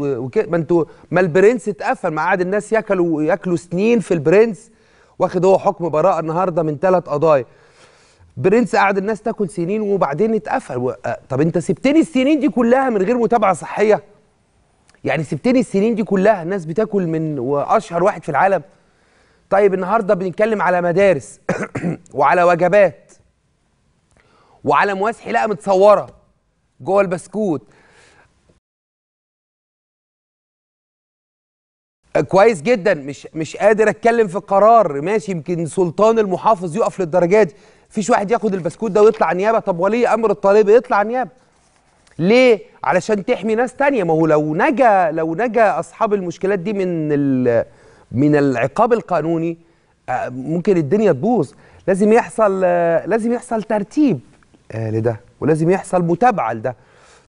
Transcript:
وكده ما انتوا ما البرنس اتقفل ما قعد الناس ياكلوا ياكلوا سنين في البرنس واخد هو حكم براءه النهارده من ثلاث قضايا برنس قعد الناس تاكل سنين وبعدين اتقفل و... آه، طب انت سبتني السنين دي كلها من غير متابعه صحيه يعني سبتني السنين دي كلها الناس بتاكل من واشهر واحد في العالم طيب النهارده بنتكلم على مدارس وعلى وجبات وعلى مواس حلاقه متصوره جوه البسكوت كويس جدا مش مش قادر اتكلم في قرار ماشي يمكن سلطان المحافظ يقف للدرجات دي فيش واحد ياخد البسكوت ده ويطلع نيابه طب ولي امر الطالب يطلع نيابه ليه علشان تحمي ناس تانية ما هو لو نجا لو نجا اصحاب المشكلات دي من من العقاب القانوني آه، ممكن الدنيا تبوظ لازم يحصل آه، لازم يحصل ترتيب آه، لده ولازم يحصل متابعه لده